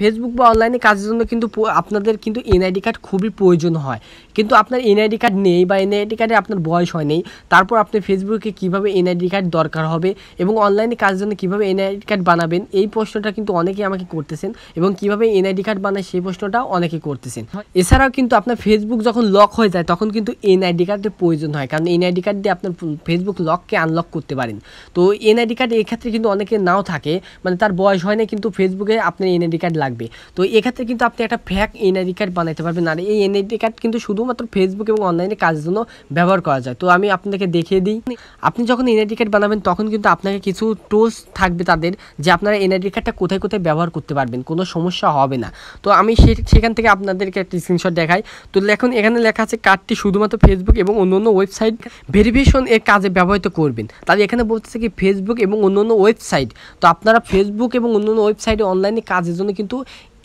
Facebook বা অনলাইনে কাজের জন্য কিন্তু আপনাদের কিন্তু এনআইডি কার্ড খুবই প্রয়োজন হয় কিন্তু আপনার এনআইডি কার্ড নেই বা এনআইডি কার্ডে আপনার বয়স হয় নেই তারপর আপনি ফেসবুকে কীভাবে এনআইডি কার্ড দরকার হবে এবং অনলাইনে কাজের জন্য কীভাবে এনআইডি কার্ড বানাবেন এই প্রশ্নটা কিন্তু অনেকেই আমাকে করতেছেন এবং কীভাবে এনআইডি কার্ড বানায় সেই প্রশ্নটাও অনেকে করতেছেন এছাড়াও কিন্তু আপনার ফেসবুক যখন লক হয়ে যায় তখন কিন্তু এনআইডি কার্ডের প্রয়োজন হয় কারণ এনআইডি কার্ড দিয়ে আপনার ফেসবুক লককে আনলক করতে পারেন তো এনআইডি কার্ড এক্ষেত্রে কিন্তু অনেকে নাও থাকে মানে তার বয়স হয় না কিন্তু ফেসবুকে আপনার এনআইডি কার্ড লাগে লাগবে তো এক্ষেত্রে কিন্তু আপনি একটা ফ্যাক এনআইডি কার্ড বানাইতে পারবেন আর এই এনআইডি কার্ড কিন্তু শুধুমাত্র ফেসবুক এবং অনলাইনে কাজের জন্য ব্যবহার করা যায় তো আমি আপনাকে দেখিয়ে দিই আপনি যখন এনআইডি কার্ড বানাবেন তখন কিন্তু আপনাকে কিছু টোস থাকবে তাদের যে আপনারা এনআইডি কার্ডটা কোথায় কোথায় ব্যবহার করতে পারবেন কোনো সমস্যা হবে না তো আমি সেখান থেকে আপনাদেরকে একটা স্ক্রিনশট দেখাই তো এখন এখানে লেখা আছে কার্ডটি শুধুমাত্র ফেসবুক এবং অন্য অন্য ওয়েবসাইট ভেরিফিকেশন এর কাজে ব্যবহৃত করবেন তাহলে এখানে বলতেছে কি ফেসবুক এবং অন্য অন্য ওয়েবসাইট তো আপনারা ফেসবুক এবং অন্য অন্য ওয়েবসাইটে অনলাইনে কাজের জন্য কিন্তু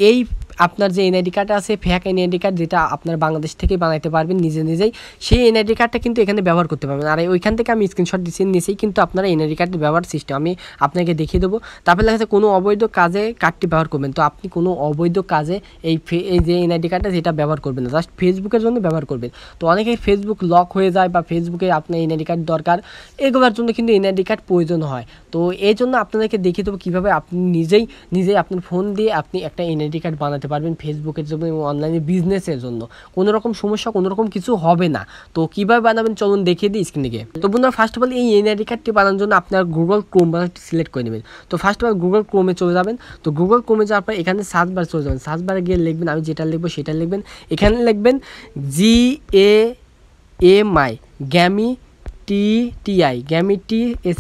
এই আপনার যে এনআইডি কার্ড আছে ফ্যাক এনআইডি কার্ড যেটা আপনার বাংলাদেশ থেকে বানাইতে পারবেন নিজে নিজেই সেই এনআইডি কার্ডটা কিন্তু এখানে ব্যবহার করতে পারবেন আর ওইখান থেকে আমি স্ক্রিনশট দিচ্ছি নিচেই কিন্তু আপনারা এনআইডি কার্ডের ব্যবহার সিস্টেম আমি আপনাকে দেখিয়ে দেবো তারপরে দেখা যাচ্ছে কোনো অবৈধ কাজে কার্ডটি ব্যবহার করবেন তো আপনি কোনো অবৈধ কাজে এই এই যে এনআইডি কার্ডটা যেটা ব্যবহার করবেন না জাস্ট ফেসবুকের জন্য ব্যবহার করবেন তো অনেকে ফেসবুক লক হয়ে যায় বা ফেসবুকে আপনার এনআইডি কার্ড দরকার এগুলোর জন্য কিন্তু এনআইডি কার্ড প্রয়োজন হয় তো এই জন্য আপনাদেরকে দেখিয়ে দেবো কীভাবে আপনি নিজেই নিজেই আপনার ফোন দিয়ে আপনি একটা এনআইডি কার্ড বানাতে বানাতে পারবেন ফেসবুকের জন্য এবং অনলাইনে বিজনেসের জন্য কোনো রকম সমস্যা কোনো রকম কিছু হবে না তো কীভাবে বানাবেন চলুন দেখিয়ে দিই স্ক্রিনে গিয়ে তো বন্ধুরা ফার্স্ট অফ অল এই এনআইডি কার্ডটি বানানোর জন্য আপনার গুগল ক্রোম বাজারটি সিলেক্ট করে নেবেন তো ফার্স্ট অফ অল গুগল ক্রোমে চলে যাবেন তো গুগল ক্রোমে যাওয়ার পর এখানে সার্চ বার চলে যাবেন সার্চ বারে গিয়ে লিখবেন আমি যেটা লিখবো সেটা লিখবেন এখানে লিখবেন জি এ এম আই গ্যামি টি টিআই গ্যামি টি এস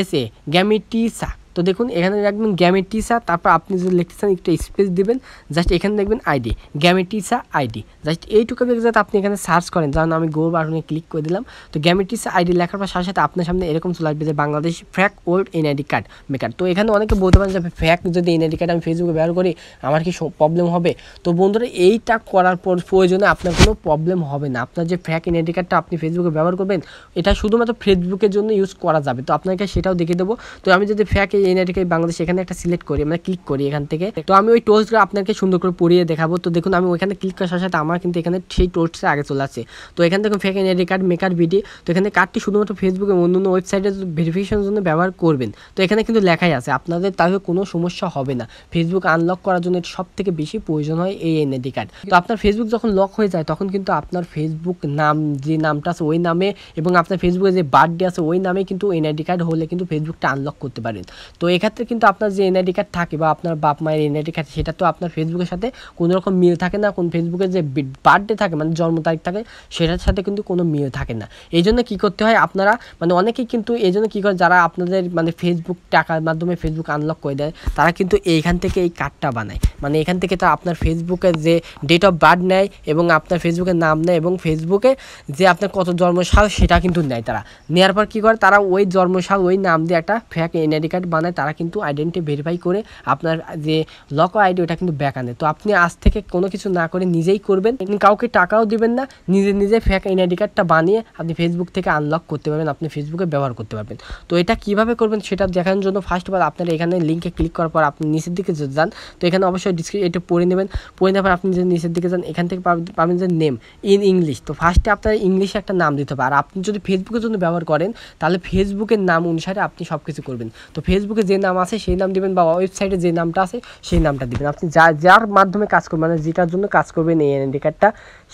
এস এ গ্যামি টি সা তো দেখুন এখানে রাখবেন গ্যামেটিসা তারপর আপনি যদি লিখতে চান একটু স্পেস দেবেন জাস্ট এখানে দেখবেন আইডি গ্যামেটিসা আইডি জাস্ট এইটুকু যাতে আপনি এখানে সার্চ করেন যেমন আমি গো বাটনে ক্লিক করে দিলাম তো গ্যামেটিসা আইডি লেখার পর সাথে সাথে আপনার সামনে এরকম চলে আসবে যে বাংলাদেশ ফ্র্যাক ওল্ড এনআইডি কার্ড মেকার তো এখানে অনেকে বলতে পারেন যে ফ্র্যাক যদি এনআইডি কার্ড আমি ফেসবুকে ব্যবহার করি আমার কি প্রবলেম হবে তো বন্ধুরা এইটা করার পর প্রয়োজনে আপনার কোনো প্রবলেম হবে না আপনার যে ফ্র্যাক এনআইডি কার্ডটা আপনি ফেসবুকে ব্যবহার করবেন এটা শুধুমাত্র ফেসবুকের জন্য ইউজ করা যাবে তো আপনাকে সেটাও দেখে দেবো তো আমি যদি ফ্র্যাক এই নাইটিকে বাংলাদেশ এখানে একটা সিলেক্ট করি মানে ক্লিক করি এখান থেকে তো আমি ওই টোস্টগুলো আপনাকে সুন্দর করে পড়িয়ে দেখাবো তো দেখুন আমি ওইখানে ক্লিক করার সাথে সাথে আমার কিন্তু এখানে সেই টোস্টটা আগে চলে আসছে তো এখান থেকে fake NID card maker BD তো এখানে কার্ডটি শুধুমাত্র ফেসবুক এবং অন্য ওয়েবসাইটে ভেরিফিকেশনের জন্য ব্যবহার করবেন তো এখানে কিন্তু লেখাই আছে আপনাদের তাহলে কোনো সমস্যা হবে না ফেসবুক আনলক করার জন্য সব থেকে বেশি প্রয়োজন হয় এই এনআইডি কার্ড তো আপনার ফেসবুক যখন লক হয়ে যায় তখন কিন্তু আপনার ফেসবুক নাম যে নামটা আছে ওই নামে এবং আপনার ফেসবুকে যে বার্থডে আছে ওই নামে কিন্তু এনআইডি কার্ড হলে কিন্তু ফেসবুকটা আনলক করতে পারেন তো এক্ষেত্রে কিন্তু আপনার যে এনআইডি কার্ড থাকে বা আপনার বাপ মায়ের এনআইডি কার্ড সেটা তো আপনার ফেসবুকের সাথে কোনো রকম মিল থাকে না কোন ফেসবুকের যে বার্থডে থাকে মানে জন্ম তারিখ থাকে সেটার সাথে কিন্তু কোনো মিল থাকে না এই জন্য কী করতে হয় আপনারা মানে অনেকেই কিন্তু এই জন্য কী করে যারা আপনাদের মানে ফেসবুক টাকার মাধ্যমে ফেসবুক আনলক করে দেয় তারা কিন্তু এইখান থেকে এই কার্ডটা বানায় মানে এখান থেকে তারা আপনার ফেসবুকের যে ডেট অফ বার্থ নেয় এবং আপনার ফেসবুকের নাম নেয় এবং ফেসবুকে যে আপনার কত জন্মসাল সেটা কিন্তু নেয় তারা নেওয়ার পর কী করে তারা ওই জন্মসাল ওই নাম দিয়ে একটা ফ্যাক এনআইডি কার্ড বানায় তারা কিন্তু আইডেন্টি ভেরিফাই করে আপনার যে লক আইডি ওটা কিন্তু ব্যাক আনে তো আপনি আজ থেকে কোনো কিছু না করে নিজেই করবেন কাউকে টাকাও দিবেন না নিজে নিজে ফ্যাক আইডি কার্ডটা বানিয়ে আপনি ফেসবুক থেকে আনলক করতে পারবেন আপনি ফেসবুকে ব্যবহার করতে পারবেন তো এটা কিভাবে করবেন সেটা দেখানোর জন্য ফার্স্ট অফ অল আপনার এখানে লিঙ্কে ক্লিক করার পর আপনি নিচের দিকে যান তো এখানে অবশ্যই ডিসক্রিপশন এটা পড়ে নেবেন পড়ে নেওয়ার পর আপনি যে নিচের দিকে যান এখান থেকে পাবেন যে নেম ইন ইংলিশ তো ফার্স্টে আপনার ইংলিশে একটা নাম দিতে হবে আর আপনি যদি ফেসবুকের জন্য ব্যবহার করেন তাহলে ফেসবুকের নাম অনুসারে আপনি সব কিছু করবেন তো ফেসবুক ফেসবুকে যে নাম আছে সেই নাম দিবেন বা ওয়েবসাইটে যে নামটা আছে সেই নামটা দিবেন আপনি যা যার মাধ্যমে কাজ করবেন মানে যেটার জন্য কাজ করবেন এই এনআইডি কার্ডটা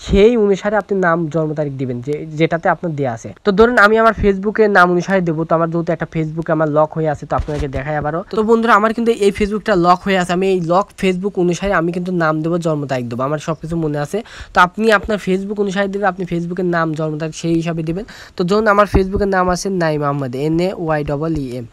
সেই অনুসারে আপনি নাম জন্ম তারিখ দিবেন যে যেটাতে আপনার দেওয়া আছে তো ধরুন আমি আমার ফেসবুকে নাম অনুসারে দেবো তো আমার যেহেতু একটা ফেসবুকে আমার লক হয়ে আছে তো আপনাকে দেখাই আবারও তো বন্ধুরা আমার কিন্তু এই ফেসবুকটা লক হয়ে আছে আমি এই লক ফেসবুক অনুসারে আমি কিন্তু নাম দেবো জন্ম তারিখ দেবো আমার সব কিছু মনে আছে তো আপনি আপনার ফেসবুক অনুসারে দেবেন আপনি ফেসবুকের নাম জন্ম তারিখ সেই হিসাবে দেবেন তো ধরুন আমার ফেসবুকের নাম আছে Naim Ahmad N A Y double E M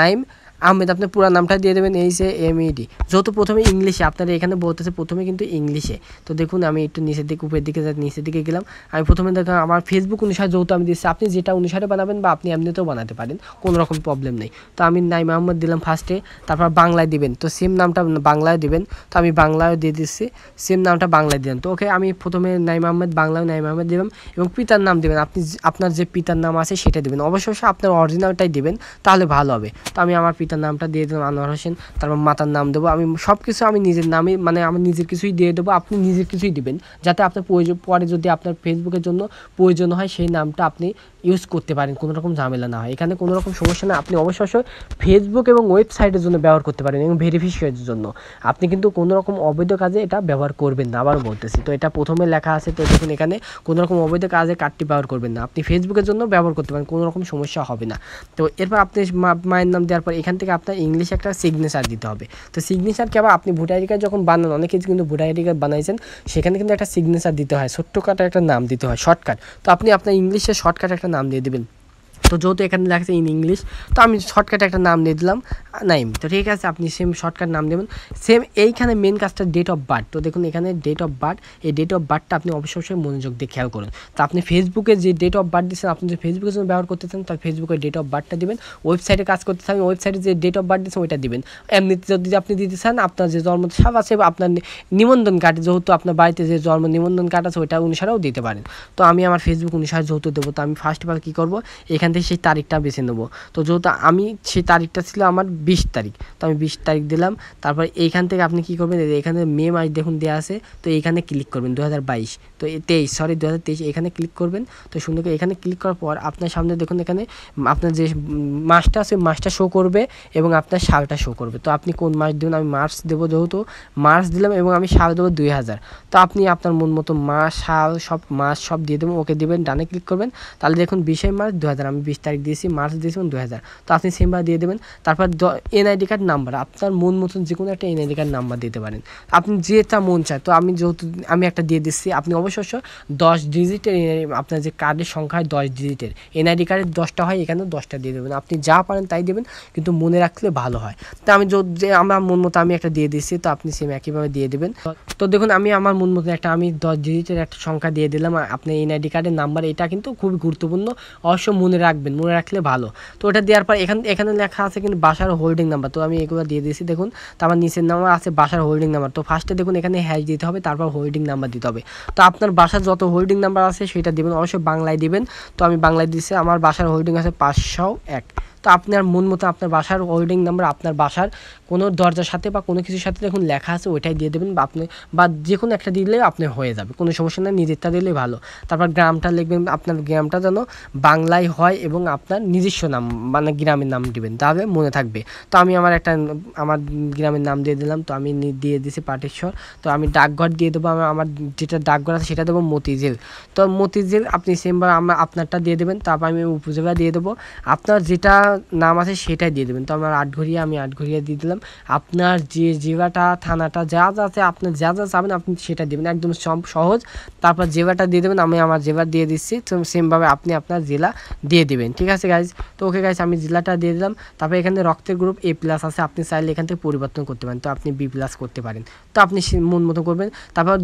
Naim Ahmed আপনি পুরো নামটা দিয়ে দেবেন এইচ এ এম ইডি যেহেতু প্রথমে ইংলিশে আপনারা এখানে বলতেছে প্রথমে কিন্তু ইংলিশে তো দেখুন আমি একটু নিচের দিকে উপরের দিকে নিচের দিকে গেলাম আমি প্রথমে দেখলাম আমার ফেসবুক অনুসারে যেহেতু আমি দিচ্ছি আপনি যেটা অনুসারে বানাবেন বা আপনি এমনিতেও বানাতে পারেন কোনো রকম প্রবলেম নেই তো আমি নাই মোহাম্মদ দিলাম ফার্স্টে তারপর বাংলায় দিবেন তো সেম নামটা বাংলায় দিবেন তো আমি বাংলায় দিয়ে দিচ্ছি সেম নামটা বাংলায় দিলেন তো ওকে আমি প্রথমে নাই মোহাম্মদ বাংলায় নাই মোহাম্মদ দিলাম এবং পিতার নাম দেবেন আপনি আপনার যে পিতার নাম আছে সেটা দেবেন অবশ্যই আপনার অরিজিনালটাই দেবেন তাহলে ভালো হবে তো আমি আমার পিতার পিতার নামটা দিয়ে দেবো আনোয়ার হোসেন তারপর মাতার নাম দেবো আমি সব কিছু আমি নিজের নামে মানে আমি নিজের কিছুই দিয়ে দেবো আপনি নিজের কিছুই দিবেন যাতে আপনার প্রয়োজন পরে যদি আপনার ফেসবুকের জন্য প্রয়োজন হয় সেই নামটা আপনি ইউজ করতে পারেন কোনো রকম ঝামেলা না হয় এখানে কোনো রকম সমস্যা না আপনি অবশ্য ফেসবুক এবং ওয়েবসাইটের জন্য ব্যবহার করতে পারেন এবং ভেরিফিকেশনের জন্য আপনি কিন্তু কোনো রকম অবৈধ কাজে এটা ব্যবহার করবেন না আবার বলতেছি তো এটা প্রথমে লেখা আছে তো দেখুন এখানে কোনো রকম অবৈধ কাজে কার্ডটি ব্যবহার করবেন না আপনি ফেসবুকের জন্য ব্যবহার করতে পারেন কোনো রকম সমস্যা হবে না তো এরপর আপনি মায়ের নাম দেওয়ার পর এখান থেকে আপনার ইংলিশে একটা সিগনেচার দিতে হবে তো সিগনেচার আবার আপনি ভোটার আইডি কার্ড যখন বানান অনেকে কিন্তু ভোটার আইডি কার্ড বানাইছেন সেখানে কিন্তু একটা সিগনেচার দিতে হয় ছোট্ট কাটা একটা নাম দিতে হয় শর্টকাট তো আপনি আপনার ইংলিশে শর্টকাট একটা নাম দিয়ে দেবেন তো যেহেতু এখানে লাগছে ইন ইংলিশ তো আমি শর্টকাটে একটা নাম দিয়ে দিলাম নাইম তো ঠিক আছে আপনি সেম শর্টকাট নাম দেবেন সেম এইখানে মেন কাজটা ডেট অফ বার্থ তো দেখুন এখানে ডেট অফ বার্থ এই ডেট অফ বার্থটা আপনি অবশ্যই অবশ্যই মনোযোগ দিয়ে খেয়াল করুন তো আপনি ফেসবুকে যে ডেট অফ বার্থ দিচ্ছেন আপনি যে ফেসবুকের জন্য ব্যবহার করতে চান তাহলে ফেসবুকের ডেট অফ বার্থটা দেবেন ওয়েবসাইটে কাজ করতে চান ওয়েবসাইটে যে ডেট অফ বার্থ দিচ্ছেন ওইটা দেবেন এমনিতে যদি আপনি দিতে চান আপনার যে জন্ম সাপ আছে আপনার নিবন্ধন কার্ড যেহেতু আপনার বাড়িতে যে জন্ম নিবন্ধন কার্ড আছে ওইটা অনুসারেও দিতে পারেন তো আমি আমার ফেসবুক অনুসারে যেহেতু দেবো তো আমি ফার্স্ট অল কী করবো এখান থেকে সেই তারিখটা বেছে নেবো তো যেহেতু আমি সেই তারিখটা ছিল আমার বিশ তারিখ তো আমি বিশ তারিখ দিলাম তারপর এইখান থেকে আপনি কী করবেন এখানে মে মাস দেখুন দেওয়া আছে তো এইখানে ক্লিক করবেন দু তো তেইশ সরি দু এখানে ক্লিক করবেন তো সুন্দর এখানে ক্লিক করার পর আপনার সামনে দেখুন এখানে আপনার যে মাসটা আছে মাসটা শো করবে এবং আপনার সালটা শো করবে তো আপনি কোন মাস দেবেন আমি মার্চ দেবো যেহেতু মার্চ দিলাম এবং আমি সাল দেবো দুই হাজার তো আপনি আপনার মন মতো মাস সাল সব মাস সব দিয়ে দেবেন ওকে দেবেন ডানে ক্লিক করবেন তাহলে দেখুন বিশে মার্চ দু হাজার আমি বিশ তারিখ দিয়েছি মার্চ দিয়েছি দু হাজার তো আপনি সেমভাবে দিয়ে দেবেন তারপর এনআইডি কার্ড নাম্বার আপনার মন মতন যে কোনো একটা এনআইডি কার্ড নাম্বার দিতে পারেন আপনি যেটা মন চায় তো আমি যেহেতু আমি একটা দিয়ে দিচ্ছি আপনি অবশ্য দশ ডিজিটের আপনার যে কার্ডের সংখ্যা হয় দশ ডিজিটের এনআইডি কার্ডের দশটা হয় এখানে দশটা দিয়ে দেবেন আপনি যা পারেন তাই দেবেন কিন্তু মনে রাখলে ভালো হয় তো আমি যে আমার মন মতো আমি একটা দিয়ে দিচ্ছি তো আপনি সেম একইভাবে দিয়ে দেবেন তো দেখুন আমি আমার মন মতো একটা আমি দশ ডিজিটের একটা সংখ্যা দিয়ে দিলাম আপনি এনআইডি কার্ডের নাম্বার এটা কিন্তু খুবই গুরুত্বপূর্ণ অবশ্য মনে রাখ রাখবেন মনে রাখলে ভালো তো ওটা দেওয়ার পর এখান এখানে লেখা আছে কিন্তু বাসার হোল্ডিং নাম্বার তো আমি এগুলো দিয়ে দিয়েছি দেখুন তারপর নিচের নাম্বার আছে বাসার হোল্ডিং নাম্বার তো ফার্স্টে দেখুন এখানে হ্যাশ দিতে হবে তারপর হোল্ডিং নাম্বার দিতে হবে তো আপনার বাসার যত হোল্ডিং নাম্বার আছে সেটা দেবেন অবশ্যই বাংলায় দিবেন তো আমি বাংলায় দিচ্ছি আমার বাসার হোল্ডিং আছে পাঁচশো এক তো আপনার মন মতো আপনার বাসার ওয়ার্ডিং নাম্বার আপনার বাসার কোনো দরজার সাথে বা কোনো কিছুর সাথে দেখুন লেখা আছে ওইটাই দিয়ে দেবেন বা আপনি বা যে কোনো একটা দিলে আপনার হয়ে যাবে কোনো সমস্যা নেই নিজেরটা দিলেই ভালো তারপর গ্রামটা লিখবেন আপনার গ্রামটা যেন বাংলায় হয় এবং আপনার নিজস্ব নাম মানে গ্রামের নাম দিবেন তাহলে মনে থাকবে তো আমি আমার একটা আমার গ্রামের নাম দিয়ে দিলাম তো আমি দিয়ে দিয়েছি পাটেশ্বর তো আমি ডাকঘর দিয়ে দেবো আমার যেটা ডাকঘর আছে সেটা দেবো মতিঝিল তো মতিঝিল আপনি সেমবার আমার আপনারটা দিয়ে দেবেন তারপর আমি উপজেলা দিয়ে দেবো আপনার যেটা নাম আছে সেটাই দিয়ে দেবেন তো আমার আটঘরিয়া আমি আটঘরিয়া দিয়ে দিলাম আপনার যে জেবাটা থানাটা যা যা আছে আপনার যা যা চাবেন আপনি সেটা দেবেন একদম সহজ তারপর জেবাটা দিয়ে দেবেন আমি আমার জেবার দিয়ে দিচ্ছি তো সেমভাবে আপনি আপনার জেলা দিয়ে দেবেন ঠিক আছে গাইজ তো ওকে গাইজ আমি জেলাটা দিয়ে দিলাম তারপর এখানে রক্তের গ্রুপ এ প্লাস আছে আপনি চাইলে এখান থেকে পরিবর্তন করতে পারেন তো আপনি বি প্লাস করতে পারেন তো আপনি মন মতো করবেন তারপর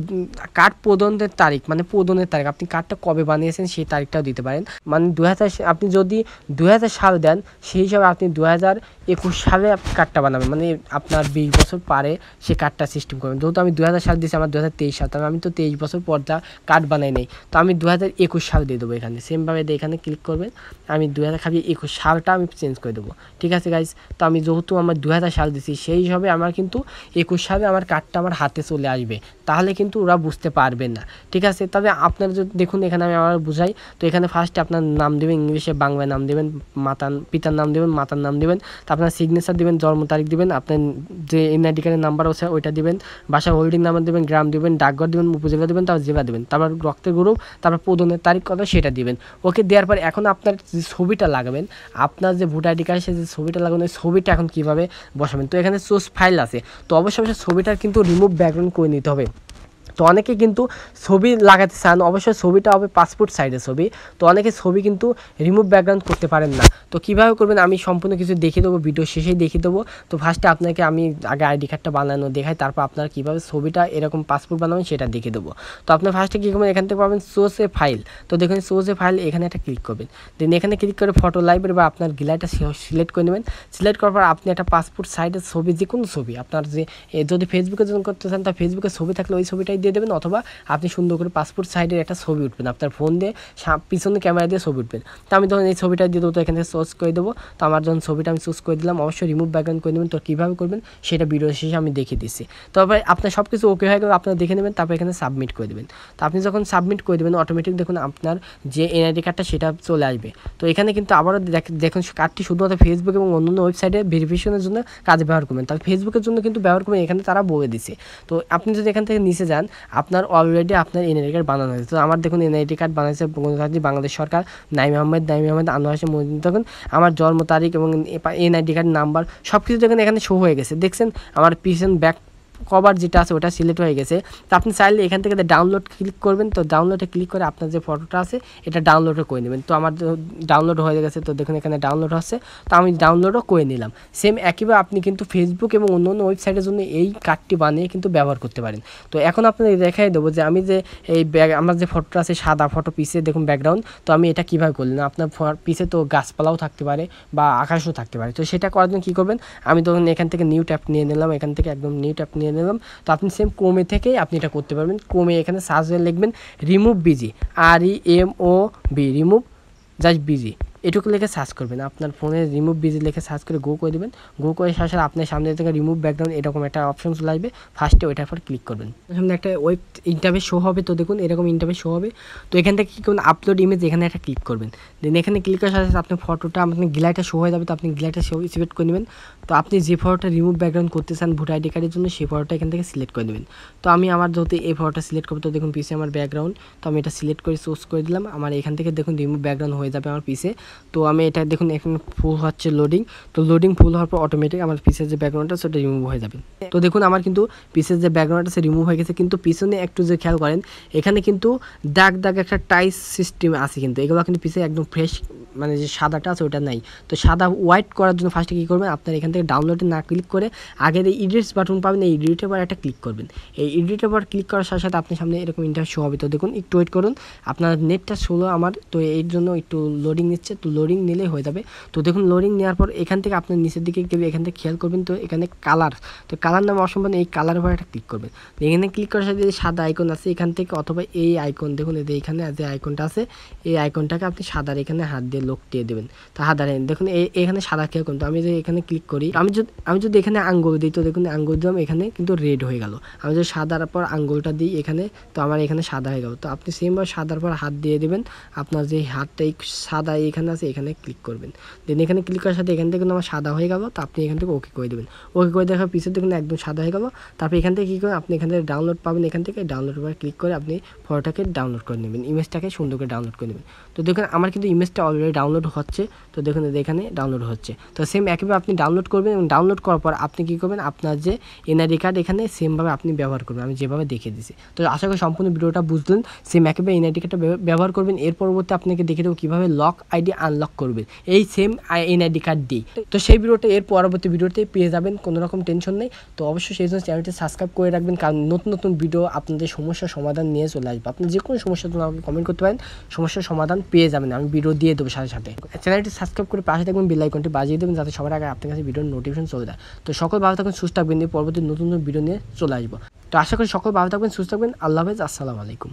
কাঠ প্রদনের তারিখ মানে প্রদনের তারিখ আপনি কার্ডটা কবে বানিয়েছেন সেই তারিখটাও দিতে পারেন মানে দু আপনি যদি দু সাল দেন সেই হিসাবে আপনি দু হাজার একুশ সালে কার্ডটা বানাবেন মানে আপনার বিশ বছর পরে সে কার্ডটা সিস্টেম করবেন যেহেতু আমি দু হাজার সাল দিয়েছি আমার দু হাজার তেইশ সাল আমি তো তেইশ বছর পর যা কার্ড বানাই নেই তো আমি দু হাজার একুশ সাল দিয়ে দেবো এখানে সেমভাবে এখানে ক্লিক করবেন আমি দু হাজার খালি একুশ সালটা আমি চেঞ্জ করে দেবো ঠিক আছে গাইজ তো আমি যেহেতু আমার দু হাজার সাল দিয়েছি সেই হিসাবে আমার কিন্তু একুশ সালে আমার কার্ডটা আমার হাতে চলে আসবে তাহলে কিন্তু ওরা বুঝতে পারবেন না ঠিক আছে তবে আপনারা যদি দেখুন এখানে আমি আমার বুঝাই তো এখানে ফার্স্টে আপনার নাম দেবেন ইংলিশে বাংলায় নাম দেবেন মাতান পিতা পিতার নাম দেবেন মাতার নাম দেবেন তা আপনার সিগনেচার দেবেন জন্ম তারিখ দেবেন আপনার যে এনআইডি কার্ডের নাম্বার আছে ওইটা দেবেন বাসা হোল্ডিং নাম্বার দেবেন গ্রাম দেবেন ডাকঘর দেবেন উপজেলা দেবেন তারপর জেলা দেবেন তারপর রক্তের গ্রুপ তারপর প্রদনের তারিখ কত সেটা দিবেন ওকে দেওয়ার পর এখন আপনার যে ছবিটা লাগাবেন আপনার যে ভোটার আইডি কার্ড সে যে ছবিটা লাগাবেন ওই ছবিটা এখন কীভাবে বসাবেন তো এখানে সোর্স ফাইল আছে তো অবশ্যই ছবিটার কিন্তু রিমুভ ব্যাকগ্রাউন্ড করে নিতে হবে তো অনেকে কিন্তু ছবি লাগাতে চান অবশ্যই ছবিটা হবে পাসপোর্ট সাইডে ছবি তো অনেকে ছবি কিন্তু রিমুভ ব্যাকগ্রাউন্ড করতে পারেন না তো কীভাবে করবেন আমি সম্পূর্ণ কিছু দেখিয়ে দেবো ভিডিও শেষেই দেখিয়ে দেবো তো ফার্স্টে আপনাকে আমি আগে আইডি কার্ডটা বানানো দেখাই তারপর আপনার কীভাবে ছবিটা এরকম পাসপোর্ট বানাবেন সেটা দেখিয়ে দেবো তো আপনার ফার্স্টে কী করবেন এখান থেকে পাবেন এ ফাইল তো দেখুন এ ফাইল এখানে একটা ক্লিক করবেন দেন এখানে ক্লিক করে ফটো লাইব্রেরি বা আপনার গ্যালারিটা সিলেক্ট করে নেবেন সিলেক্ট করার পর আপনি একটা পাসপোর্ট সাইডের ছবি যে কোনো ছবি আপনার যে যদি ফেসবুকে যখন করতে চান তা ফেসবুকে ছবি থাকলে ওই ছবিটাই দিয়ে দেবেন অথবা আপনি সুন্দর করে পাসপোর্ট সাইডের একটা ছবি উঠবেন আপনার ফোন দিয়ে পিছনে ক্যামেরা দিয়ে ছবি উঠবেন তো আমি ধরুন এই ছবিটা দিয়ে দেবো তো এখান থেকে করে দেবো তো আমার যখন ছবিটা আমি চুজ করে দিলাম অবশ্যই রিমুভ ব্যাকগ্রাউন্ড করে দেবেন তো কীভাবে করবেন সেটা ভিডিও শেষে আমি দেখে দিচ্ছি তারপরে আপনার সব কিছু ওকে হয়ে গেলে আপনারা দেখে নেবেন তারপর এখানে সাবমিট করে দেবেন তো আপনি যখন সাবমিট করে দেবেন অটোমেটিক দেখুন আপনার যে এনআইডি কার্ডটা সেটা চলে আসবে তো এখানে কিন্তু আবারও দেখুন কার্ডটি শুধুমাত্র ফেসবুক এবং অন্য অন্য ওয়েবসাইটে ভেরিফিকেশনের জন্য কাজে ব্যবহার করবেন তাহলে ফেসবুকের জন্য কিন্তু ব্যবহার করবেন এখানে তারা বলে দিছে তো আপনি যদি এখান থেকে নিচে যান আপনার অলরেডি আপনার এনআইডি কার্ড বানানো হয়েছে তো আমার দেখুন এনআইডি কার্ড বানাইছে বাংলাদেশ সরকার নাইম আহমেদ নাইম আহমেদ আনোয়ার হোসেন মজিদ দেখুন আমার জন্ম তারিখ এবং এনআইডি কার্ড নাম্বার সব কিছু দেখুন এখানে শো হয়ে গেছে দেখছেন আমার পিছন ব্যাক কভার যেটা আছে ওটা সিলেক্ট হয়ে গেছে তো আপনি চাইলে এখান থেকে ডাউনলোড ক্লিক করবেন তো ডাউনলোডে ক্লিক করে আপনার যে ফটোটা আছে এটা ডাউনলোডও করে নেবেন তো আমার ডাউনলোড হয়ে গেছে তো দেখুন এখানে ডাউনলোড হচ্ছে তো আমি ডাউনলোডও করে নিলাম সেম একইভাবে আপনি কিন্তু ফেসবুক এবং অন্য অন্য ওয়েবসাইটের জন্য এই কার্ডটি বানিয়ে কিন্তু ব্যবহার করতে পারেন তো এখন আপনাকে দেখাই দেবো যে আমি যে এই ব্যাগ আমার যে ফটোটা আছে সাদা ফটো পিসে দেখুন ব্যাকগ্রাউন্ড তো আমি এটা কীভাবে করলাম আপনার পিসে তো গাছপালাও থাকতে পারে বা আকাশও থাকতে পারে তো সেটা করার জন্য কী করবেন আমি তখন এখান থেকে নিউ ট্যাপ নিয়ে নিলাম এখান থেকে একদম নিউ ট্যাপ নিয়ে নিয়ে নিলাম তো আপনি সেম ক্রোমে থেকেই আপনি এটা করতে পারবেন ক্রোমে এখানে সার্চ লিখবেন remove BG R E M O B remove just BG এটুকু লেখে সার্চ করবেন আপনার ফোনে রিমুভ বিজি লেখে সার্চ করে গো করে দেবেন গো করে সাথে আপনার সামনে থেকে রিমুভ ব্যাকগ্রাউন্ড এরকম একটা অপশন চলে আসবে ফার্স্টে ওইটার পর ক্লিক করবেন সামনে একটা ওয়েব ইন্টারভিউ শো হবে তো দেখুন এরকম ইন্টারভিউ শো হবে তো এখান থেকে কী করবেন আপলোড ইমেজ এখানে একটা ক্লিক করবেন দেন এখানে ক্লিক করার সাথে আপনার ফটোটা আপনার গ্যালারিটা শো হয়ে যাবে তো আপনি গ্যালারিটা শো সিলেক্ট করে নেবেন তো আপনি যে ফটোটা রিমুভ ব্যাকগ্রাউন্ড করতে চান ভোটার আইডি কার্ডের জন্য সেই ফটোটা এখান থেকে সিলেক্ট করে দেবেন তো আমি আমার যেহেতু এই ফটোটা সিলেক্ট করবো তো দেখুন পিসে আমার ব্যাকগ্রাউন্ড তো আমি এটা সিলেক্ট করে সোর্স করে দিলাম আমার এখান থেকে দেখুন রিমুভ ব্যাকগ্রাউন্ড হয়ে যাবে আমার পিসে তো আমি এটা দেখুন এখন ফুল হচ্ছে লোডিং তো লোডিং ফুল হওয়ার পর অটোমেটিক আমার পিসের যে ব্যাকগ্রাউন্ডটা সেটা রিমুভ হয়ে যাবে তো দেখুন আমার কিন্তু পিসের যে ব্যাকগ্রাউন্ডটা সে রিমুভ হয়ে গেছে কিন্তু পিছনে একটু যে খেয়াল করেন এখানে কিন্তু দাগ দাগ একটা টাইস সিস্টেম আছে কিন্তু এগুলো কিন্তু পিসে একদম ফ্রেশ মানে যে সাদাটা আছে ওটা নাই তো সাদা হোয়াইট করার জন্য ফার্স্টে কী করবেন আপনার এখান থেকে ডাউনলোডে না ক্লিক করে আগের এই ইডিটস বাটন পাবেন এই ইডিটের পর একটা ক্লিক করবেন এই ইডিটের পর ক্লিক করার সাথে সাথে আপনার সামনে এরকম ইন্টারভিউ শো হবে তো দেখুন একটু ওয়েট করুন আপনার নেটটা স্লো আমার তো এর জন্য একটু লোডিং নিচ্ছে তো লোডিং নিলে হয়ে যাবে তো দেখুন লোডিং নেওয়ার পর এখান থেকে আপনার নিচের দিকে গেলে এখান থেকে খেয়াল করবেন তো এখানে কালার তো কালার নামে অসম্ভব এই কালার উপর একটা ক্লিক করবেন এখানে ক্লিক করার সাথে সাদা আইকন আছে এখান থেকে অথবা এই আইকন দেখুন এদের এখানে যে আইকনটা আছে এই আইকনটাকে আপনি সাদার এখানে হাত দিয়ে দিয়ে দেবেন তা হাত হ্যাঁ, দাঁড়িয়ে দেখুন এখানে সাদা খেয়ে কিন্তু আমি যদি এখানে ক্লিক করি আমি যদি আমি যদি এখানে আঙ্গুল দিই তো দেখুন আঙ্গুল দিলাম এখানে কিন্তু রেড হয়ে গেল আমি যদি সাদার পর আঙ্গুলটা দিই এখানে তো আমার এখানে সাদা হয়ে গেল তো আপনি সেমভাবে সাদার পর হাত দিয়ে দেবেন আপনার যে হাতটা এই সাদা এখানে আছে এখানে ক্লিক করবেন দেন এখানে ক্লিক করার সাথে এখান থেকে আমার সাদা হয়ে গেল তো আপনি এখান থেকে ওকে করে দেবেন ওকে করে দেখার পিছিয়ে দেখুন একদম সাদা হয়ে গেল তারপর এখান থেকে কী করবেন আপনি এখান থেকে ডাউনলোড পাবেন এখান থেকে ডাউনলোড করে ক্লিক করে আপনি ফটোটাকে ডাউনলোড করে নেবেন ইমেজটাকে সুন্দর করে ডাউনলোড করে নেবেন তো দেখুন আমার কিন্তু ইমেজটা অলরেডি ডাউনলোড হচ্ছে তো দেখুন এখানে ডাউনলোড হচ্ছে তো সেম একইভাবে আপনি ডাউনলোড করবেন এবং ডাউনলোড করার পর আপনি কী করবেন আপনার যে এনআইডি কার্ড এখানে সেমভাবে আপনি ব্যবহার করবেন আমি যেভাবে দেখিয়ে দিছি তো আশা করি সম্পূর্ণ ভিডিওটা বুঝলেন সেম একইভাবে এনআইডি কার্ডটা ব্যবহার করবেন এর পরবর্তী আপনাকে দেখে দেবো কীভাবে লক আইডি আনলক করবেন এই সেম এনআইডি কার্ড দিয়ে তো সেই ভিডিওটা এর পরবর্তী ভিডিওতে পেয়ে যাবেন কোনো রকম টেনশন নেই তো অবশ্যই সেই জন্য চ্যানেলটি সাবস্ক্রাইব করে রাখবেন কারণ নতুন নতুন ভিডিও আপনাদের সমস্যার সমাধান নিয়ে চলে আসবে আপনি যে কোনো সমস্যার জন্য আমাকে কমেন্ট করতে পারেন সমস্যার সমাধান পেয়ে যাবেন আমি ভিডিও দিয়ে দেবো সাথে সাথে চ্যানেলটি সাবস্ক্রাইব করে পাশে থাকবেন আইকনটি বাজিয়ে দেবেন যাতে সবার আগে আপনার কাছে ভিডিওর নোটিফিকেশন চলে যায় তো সকল ভালো থাকুন সুস্থ থাকবেন পরবর্তী নতুন নতুন ভিডিও নিয়ে চলে আসবো তো আশা করি সকল ভালো থাকবেন সুস্থ থাকবেন আল্লাহ হাফেজ আসসালামু আলাইকুম